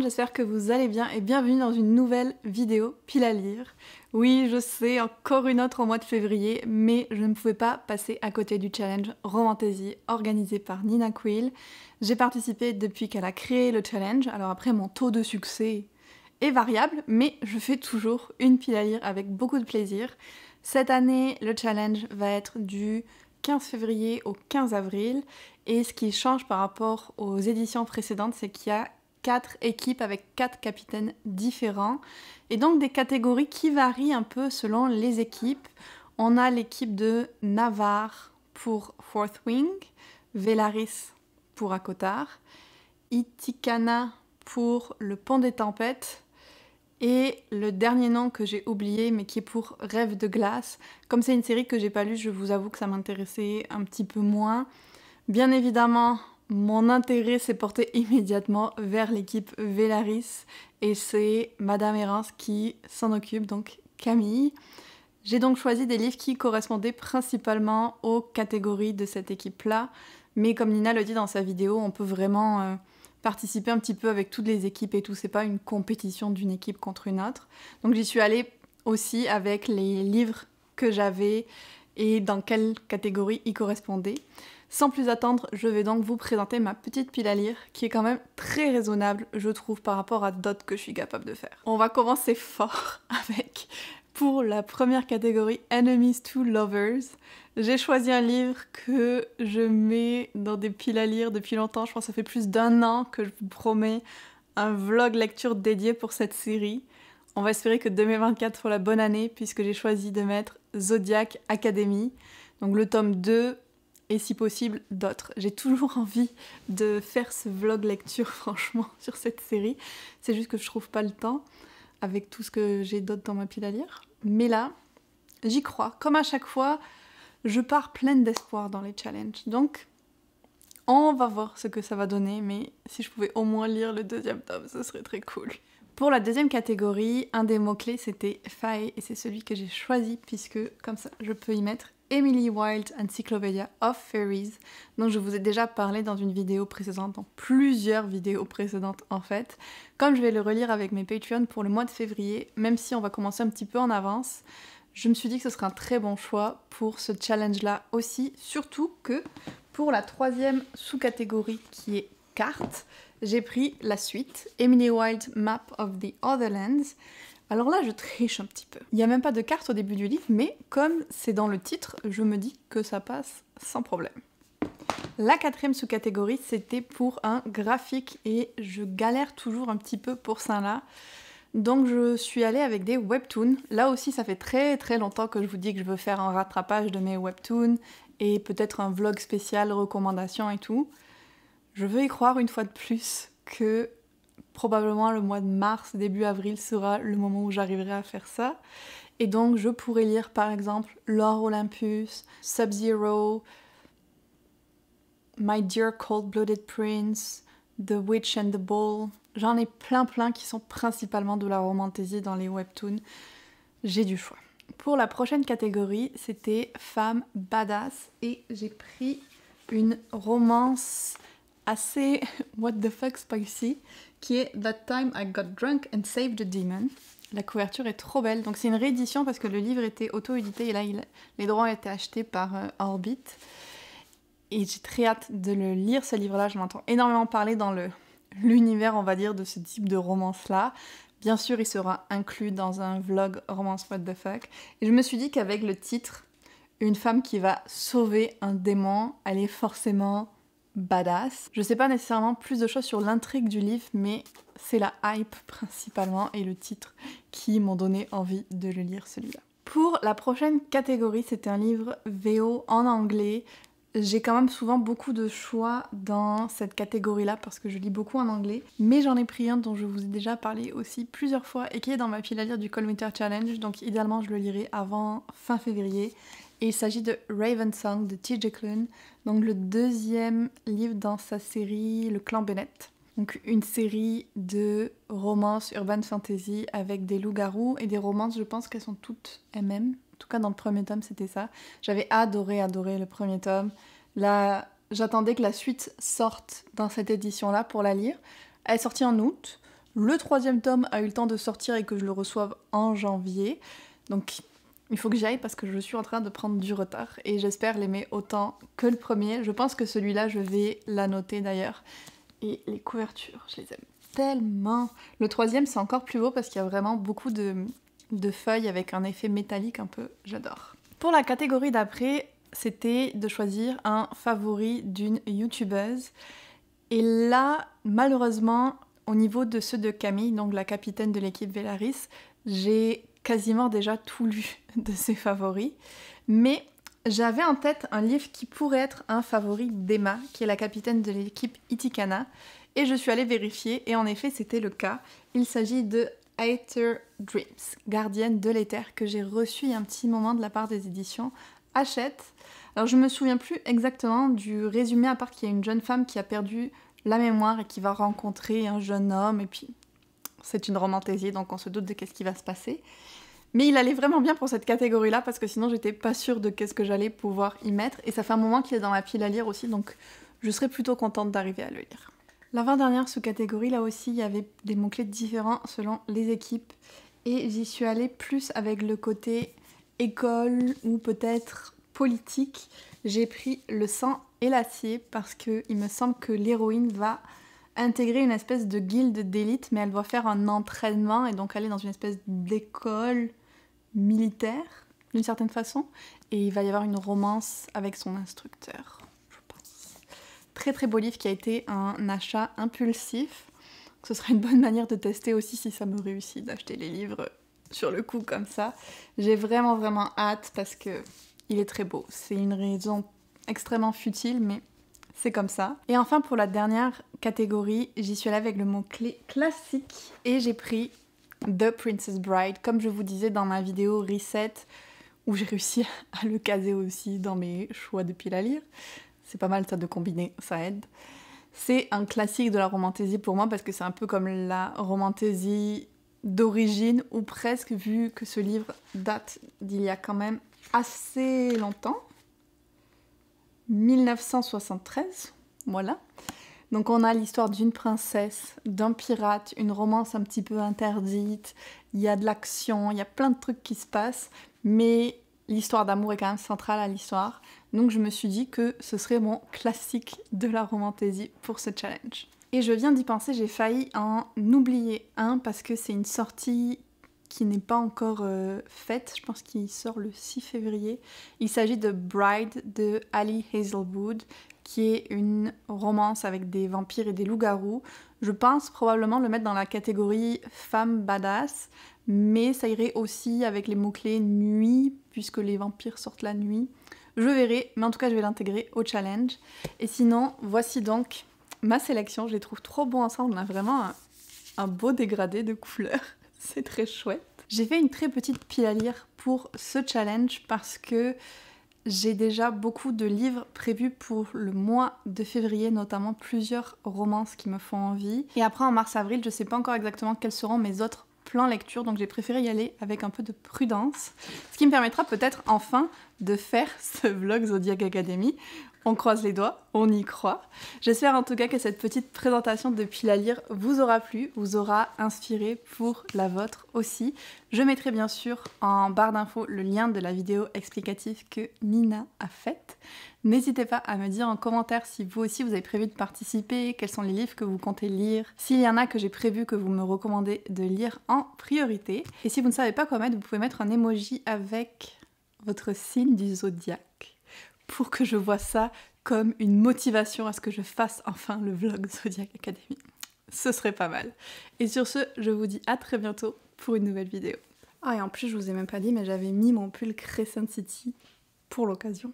j'espère que vous allez bien et bienvenue dans une nouvelle vidéo pile à lire. Oui, je sais, encore une autre au mois de février, mais je ne pouvais pas passer à côté du challenge Romantaisie organisé par Nina Quill. J'ai participé depuis qu'elle a créé le challenge, alors après mon taux de succès est variable, mais je fais toujours une pile à lire avec beaucoup de plaisir. Cette année, le challenge va être du 15 février au 15 avril. Et ce qui change par rapport aux éditions précédentes, c'est qu'il y a quatre équipes avec quatre capitaines différents et donc des catégories qui varient un peu selon les équipes. On a l'équipe de Navarre pour Fourth Wing, Velaris pour Akotar, Itikana pour le Pont des Tempêtes et le dernier nom que j'ai oublié mais qui est pour Rêve de glace. Comme c'est une série que j'ai pas lue, je vous avoue que ça m'intéressait un petit peu moins. Bien évidemment, mon intérêt s'est porté immédiatement vers l'équipe Vélaris et c'est Madame Erens qui s'en occupe, donc Camille. J'ai donc choisi des livres qui correspondaient principalement aux catégories de cette équipe-là, mais comme Nina le dit dans sa vidéo, on peut vraiment euh, participer un petit peu avec toutes les équipes et tout, c'est pas une compétition d'une équipe contre une autre. Donc j'y suis allée aussi avec les livres que j'avais et dans quelle catégorie ils correspondaient. Sans plus attendre, je vais donc vous présenter ma petite pile à lire qui est quand même très raisonnable, je trouve, par rapport à d'autres que je suis capable de faire. On va commencer fort avec, pour la première catégorie, Enemies to Lovers. J'ai choisi un livre que je mets dans des piles à lire depuis longtemps, je pense que ça fait plus d'un an que je vous promets un vlog lecture dédié pour cette série. On va espérer que 2024 soit la bonne année puisque j'ai choisi de mettre Zodiac Academy, donc le tome 2 et si possible d'autres. J'ai toujours envie de faire ce vlog lecture franchement sur cette série. C'est juste que je trouve pas le temps avec tout ce que j'ai d'autres dans ma pile à lire. Mais là, j'y crois. Comme à chaque fois, je pars pleine d'espoir dans les challenges. Donc, on va voir ce que ça va donner, mais si je pouvais au moins lire le deuxième tome, ce serait très cool. Pour la deuxième catégorie, un des mots-clés c'était faille et c'est celui que j'ai choisi puisque comme ça je peux y mettre Emily Wilde Encyclopedia of Fairies, dont je vous ai déjà parlé dans une vidéo précédente, dans plusieurs vidéos précédentes en fait. Comme je vais le relire avec mes Patreons pour le mois de février, même si on va commencer un petit peu en avance, je me suis dit que ce serait un très bon choix pour ce challenge-là aussi, surtout que pour la troisième sous-catégorie qui est carte, j'ai pris la suite, Emily Wilde Map of the Otherlands, alors là, je triche un petit peu. Il n'y a même pas de carte au début du livre, mais comme c'est dans le titre, je me dis que ça passe sans problème. La quatrième sous-catégorie, c'était pour un graphique et je galère toujours un petit peu pour ça là. Donc je suis allée avec des webtoons. Là aussi, ça fait très très longtemps que je vous dis que je veux faire un rattrapage de mes webtoons et peut-être un vlog spécial recommandations et tout. Je veux y croire une fois de plus que probablement le mois de mars, début avril sera le moment où j'arriverai à faire ça. Et donc je pourrais lire par exemple L'Or Olympus, Sub-Zero, My Dear Cold-Blooded Prince, The Witch and the Ball. J'en ai plein plein qui sont principalement de la romantésie dans les webtoons. J'ai du choix. Pour la prochaine catégorie, c'était femme badass et j'ai pris une romance assez what the fuck spicy, qui est That Time I Got Drunk and Saved a Demon. La couverture est trop belle, donc c'est une réédition parce que le livre était auto-édité et là les droits ont été achetés par euh, Orbit. Et j'ai très hâte de le lire ce livre-là, je m'entends énormément parler dans le l'univers, on va dire, de ce type de romance-là. Bien sûr, il sera inclus dans un vlog romance what the fuck. Et je me suis dit qu'avec le titre, une femme qui va sauver un démon, elle est forcément badass. Je sais pas nécessairement plus de choses sur l'intrigue du livre, mais c'est la hype principalement et le titre qui m'ont donné envie de le lire celui-là. Pour la prochaine catégorie, c'était un livre VO en anglais j'ai quand même souvent beaucoup de choix dans cette catégorie-là parce que je lis beaucoup en anglais, mais j'en ai pris un dont je vous ai déjà parlé aussi plusieurs fois et qui est dans ma pile à lire du Winter Challenge, donc idéalement je le lirai avant fin février. Et il s'agit de Raven Song de T.J. donc le deuxième livre dans sa série Le Clan Bennett. Donc une série de romances urban fantasy avec des loups-garous et des romances, je pense qu'elles sont toutes MM, en tout cas dans le premier tome, c'était ça. J'avais adoré, adoré le premier tome. Là, j'attendais que la suite sorte dans cette édition-là pour la lire. Elle est sortie en août. Le troisième tome a eu le temps de sortir et que je le reçoive en janvier. Donc il faut que j'aille parce que je suis en train de prendre du retard et j'espère l'aimer autant que le premier. Je pense que celui-là, je vais la noter d'ailleurs. Et les couvertures, je les aime tellement. Le troisième, c'est encore plus beau parce qu'il y a vraiment beaucoup de, de feuilles avec un effet métallique un peu, j'adore. Pour la catégorie d'après, c'était de choisir un favori d'une youtubeuse. Et là, malheureusement, au niveau de ceux de Camille, donc la capitaine de l'équipe Vélaris j'ai quasiment déjà tout lu de ses favoris. Mais j'avais en tête un livre qui pourrait être un favori d'Emma, qui est la capitaine de l'équipe Itikana. Et je suis allée vérifier, et en effet, c'était le cas. Il s'agit de Aether Dreams, Gardienne de l'éther, que j'ai reçu il y a un petit moment de la part des éditions Hachette. Alors je me souviens plus exactement du résumé, à part qu'il y a une jeune femme qui a perdu la mémoire et qui va rencontrer un jeune homme, et puis c'est une romantaisie, donc on se doute de qu'est-ce qui va se passer. Mais il allait vraiment bien pour cette catégorie-là, parce que sinon j'étais pas sûre de qu'est-ce que j'allais pouvoir y mettre, et ça fait un moment qu'il est dans ma pile à lire aussi, donc je serais plutôt contente d'arriver à le lire. L'avant-dernière sous-catégorie, là aussi, il y avait des mots-clés différents selon les équipes. Et j'y suis allée plus avec le côté école ou peut-être politique. J'ai pris le sang et l'acier parce qu'il me semble que l'héroïne va intégrer une espèce de guilde d'élite, mais elle doit faire un entraînement et donc aller dans une espèce d'école militaire, d'une certaine façon. Et il va y avoir une romance avec son instructeur. Très très beau livre qui a été un achat impulsif. ce sera une bonne manière de tester aussi si ça me réussit d'acheter les livres sur le coup comme ça. J'ai vraiment vraiment hâte parce que il est très beau. C'est une raison extrêmement futile mais c'est comme ça. Et enfin pour la dernière catégorie, j'y suis allée avec le mot clé classique et j'ai pris The Princess Bride comme je vous disais dans ma vidéo reset où j'ai réussi à le caser aussi dans mes choix de pile à lire. C'est pas mal ça de combiner, ça aide. C'est un classique de la romantésie pour moi parce que c'est un peu comme la romantésie d'origine ou presque vu que ce livre date d'il y a quand même assez longtemps. 1973, voilà. Donc on a l'histoire d'une princesse, d'un pirate, une romance un petit peu interdite, il y a de l'action, il y a plein de trucs qui se passent, mais l'histoire d'amour est quand même centrale à l'histoire. Donc je me suis dit que ce serait mon classique de la romantaisie pour ce challenge. Et je viens d'y penser, j'ai failli en oublier un parce que c'est une sortie qui n'est pas encore euh, faite, je pense qu'il sort le 6 février. Il s'agit de Bride de Ali Hazelwood, qui est une romance avec des vampires et des loups-garous. Je pense probablement le mettre dans la catégorie femme badass, mais ça irait aussi avec les mots-clés nuit, puisque les vampires sortent la nuit. Je verrai, mais en tout cas, je vais l'intégrer au challenge. Et sinon, voici donc ma sélection. Je les trouve trop bons ensemble. On a vraiment un, beau dégradé de couleurs. C'est très chouette. J'ai fait une très petite pile à lire pour ce challenge parce que j'ai déjà beaucoup de livres prévus pour le mois de février, notamment plusieurs romances qui me font envie. Et après en mars-avril, je ne sais pas encore exactement quels seront mes autres lecture, donc j'ai préféré y aller avec un peu de prudence, ce qui me permettra peut-être enfin de faire ce vlog Zodiac Academy. On croise les doigts, on y croit. J'espère en tout cas que cette petite présentation depuis la lire vous aura plu, vous aura inspiré pour la vôtre aussi. Je mettrai bien sûr en barre d'infos le lien de la vidéo explicative que Nina a faite. N'hésitez pas à me dire en commentaire si vous aussi vous avez prévu de participer, quels sont les livres que vous comptez lire, s'il y en a que j'ai prévu que vous me recommandez de lire en priorité. Et si vous ne savez pas quoi mettre, vous pouvez mettre un emoji avec votre signe du zodiaque pour que je vois ça comme une motivation à ce que je fasse enfin le vlog Zodiac Academy. Ce serait pas mal. Et sur ce, je vous dis à très bientôt pour une nouvelle vidéo. Ah et en plus je vous ai même pas dit mais j'avais mis mon pull Crescent City pour l'occasion.